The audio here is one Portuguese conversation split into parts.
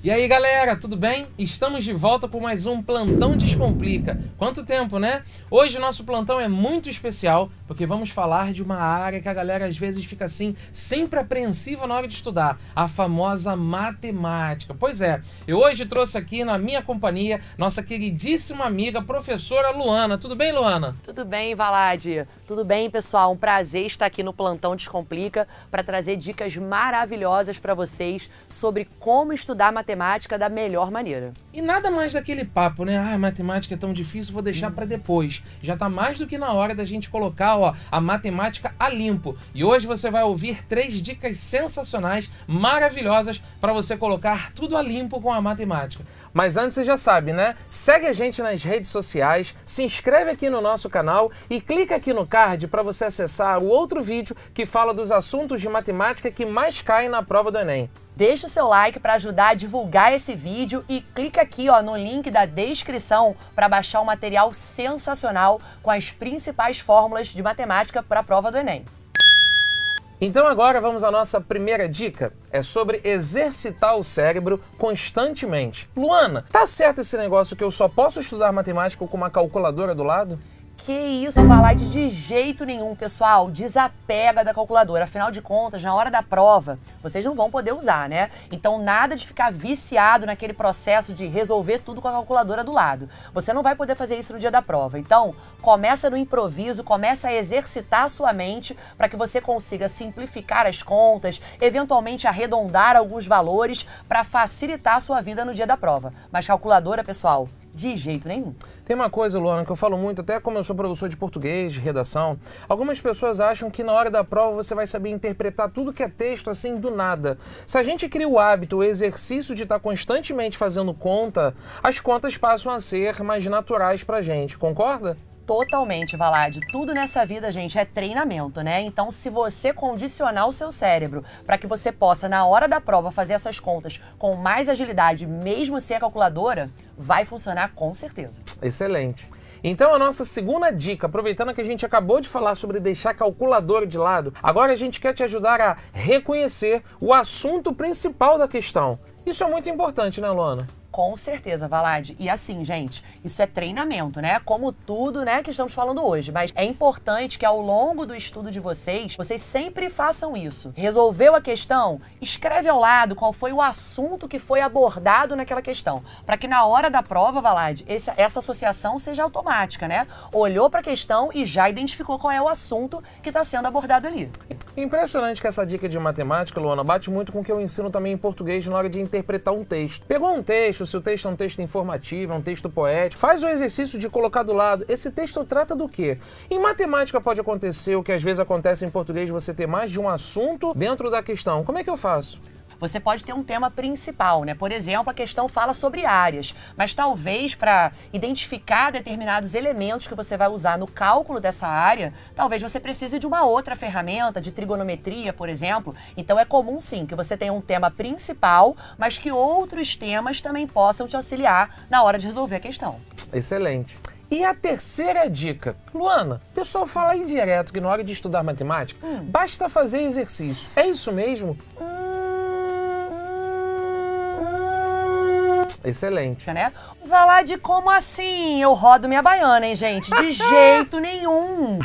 E aí galera, tudo bem? Estamos de volta por mais um Plantão Descomplica. Quanto tempo, né? Hoje o nosso plantão é muito especial porque vamos falar de uma área que a galera às vezes fica assim, sempre apreensiva na hora de estudar, a famosa matemática. Pois é, eu hoje trouxe aqui na minha companhia nossa queridíssima amiga, professora Luana. Tudo bem, Luana? Tudo bem, Valade. Tudo bem, pessoal? Um prazer estar aqui no Plantão Descomplica para trazer dicas maravilhosas para vocês sobre como estudar matemática matemática da melhor maneira. E nada mais daquele papo, né? Ah, matemática é tão difícil, vou deixar hum. para depois. Já tá mais do que na hora da gente colocar, ó, a matemática a limpo. E hoje você vai ouvir três dicas sensacionais, maravilhosas para você colocar tudo a limpo com a matemática. Mas antes você já sabe, né? Segue a gente nas redes sociais, se inscreve aqui no nosso canal e clica aqui no card para você acessar o outro vídeo que fala dos assuntos de matemática que mais caem na prova do Enem. Deixa o seu like para ajudar a divulgar divulgar esse vídeo e clica aqui ó, no link da descrição para baixar um material sensacional com as principais fórmulas de matemática para a prova do Enem. Então agora vamos à nossa primeira dica. É sobre exercitar o cérebro constantemente. Luana, tá certo esse negócio que eu só posso estudar matemática com uma calculadora do lado? Que isso, falar de, de jeito nenhum, pessoal. Desapega da calculadora. Afinal de contas, na hora da prova, vocês não vão poder usar, né? Então, nada de ficar viciado naquele processo de resolver tudo com a calculadora do lado. Você não vai poder fazer isso no dia da prova. Então, começa no improviso, começa a exercitar a sua mente para que você consiga simplificar as contas, eventualmente arredondar alguns valores para facilitar a sua vida no dia da prova. Mas calculadora, pessoal, de jeito nenhum. Tem uma coisa, Luana, que eu falo muito, até como eu sou professor de português, de redação, algumas pessoas acham que na hora da prova você vai saber interpretar tudo que é texto assim do nada. Se a gente cria o hábito, o exercício de estar tá constantemente fazendo conta, as contas passam a ser mais naturais pra gente, concorda? totalmente, Valade. Tudo nessa vida, gente, é treinamento, né? Então, se você condicionar o seu cérebro para que você possa, na hora da prova, fazer essas contas com mais agilidade, mesmo sem a calculadora, vai funcionar com certeza. Excelente. Então a nossa segunda dica, aproveitando que a gente acabou de falar sobre deixar calculadora de lado, agora a gente quer te ajudar a reconhecer o assunto principal da questão. Isso é muito importante, né, Luana? Com certeza, Valade. E assim, gente, isso é treinamento, né? Como tudo, né, que estamos falando hoje. Mas é importante que ao longo do estudo de vocês, vocês sempre façam isso. Resolveu a questão? Escreve ao lado qual foi o assunto que foi abordado naquela questão. Para que na hora da prova, Valade, essa, essa associação seja automática, né? Olhou para a questão e já identificou qual é o assunto que está sendo abordado ali. Impressionante que essa dica de matemática, Luana, bate muito com o que eu ensino também em português na hora de interpretar um texto. Pegou um texto, se o texto é um texto informativo, é um texto poético, faz o exercício de colocar do lado. Esse texto trata do quê? Em matemática pode acontecer o que às vezes acontece em português, você ter mais de um assunto dentro da questão. Como é que eu faço? Você pode ter um tema principal, né? Por exemplo, a questão fala sobre áreas, mas talvez para identificar determinados elementos que você vai usar no cálculo dessa área, talvez você precise de uma outra ferramenta, de trigonometria, por exemplo. Então é comum sim que você tenha um tema principal, mas que outros temas também possam te auxiliar na hora de resolver a questão. Excelente. E a terceira dica, Luana, o pessoal fala indireto que na hora de estudar matemática, hum. basta fazer exercício. É isso mesmo? Hum. Excelente. Né? Vai de como assim? Eu rodo minha baiana, hein, gente? De jeito nenhum.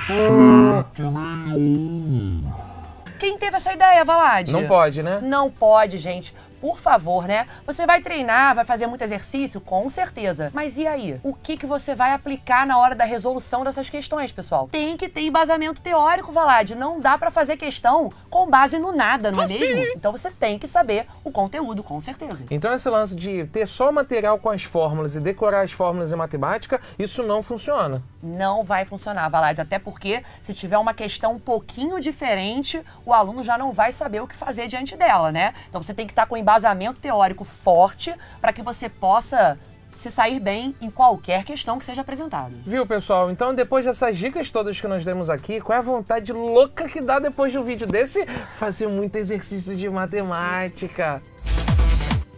Quem teve essa ideia, Valade? Não pode, né? Não pode, gente por favor, né? Você vai treinar, vai fazer muito exercício? Com certeza. Mas e aí? O que, que você vai aplicar na hora da resolução dessas questões, pessoal? Tem que ter embasamento teórico, Valade. Não dá para fazer questão com base no nada, não é mesmo? Então você tem que saber o conteúdo, com certeza. Então esse lance de ter só material com as fórmulas e decorar as fórmulas em matemática, isso não funciona. Não vai funcionar, Valade. Até porque se tiver uma questão um pouquinho diferente, o aluno já não vai saber o que fazer diante dela, né? Então você tem que estar tá com embasamento embasamento teórico forte para que você possa se sair bem em qualquer questão que seja apresentada. Viu, pessoal? Então, depois dessas dicas todas que nós demos aqui, qual é a vontade louca que dá depois de um vídeo desse? Fazer muito exercício de matemática.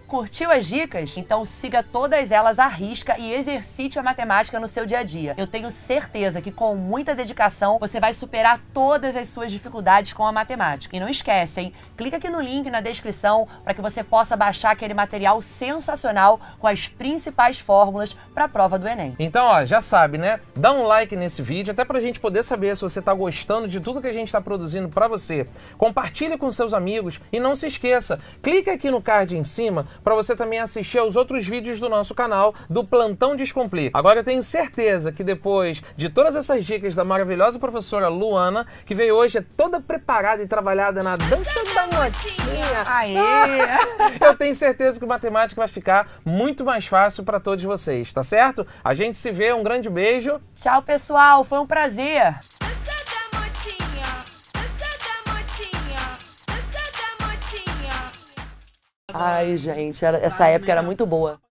Curtiu as dicas? Então siga todas elas à risca e exercite a matemática no seu dia a dia. Eu tenho certeza que com muita dedicação você vai superar todas as suas dificuldades com a matemática. E não esquece, hein? Clica aqui no link na descrição para que você possa baixar aquele material sensacional com as principais fórmulas para a prova do Enem. Então, ó, já sabe, né? Dá um like nesse vídeo, até para a gente poder saber se você está gostando de tudo que a gente está produzindo para você. Compartilhe com seus amigos e não se esqueça, clica aqui no card em cima para você também assistir aos outros vídeos do nosso canal do Plantão Descomplica. Agora eu tenho certeza que depois de todas essas dicas da maravilhosa professora Luana, que veio hoje toda preparada e trabalhada na dança da notinha. Aê! eu tenho certeza que matemática vai ficar muito mais fácil para todos vocês, tá certo? A gente se vê, um grande beijo. Tchau, pessoal, foi um prazer. Ai, gente, era, essa época era muito boa.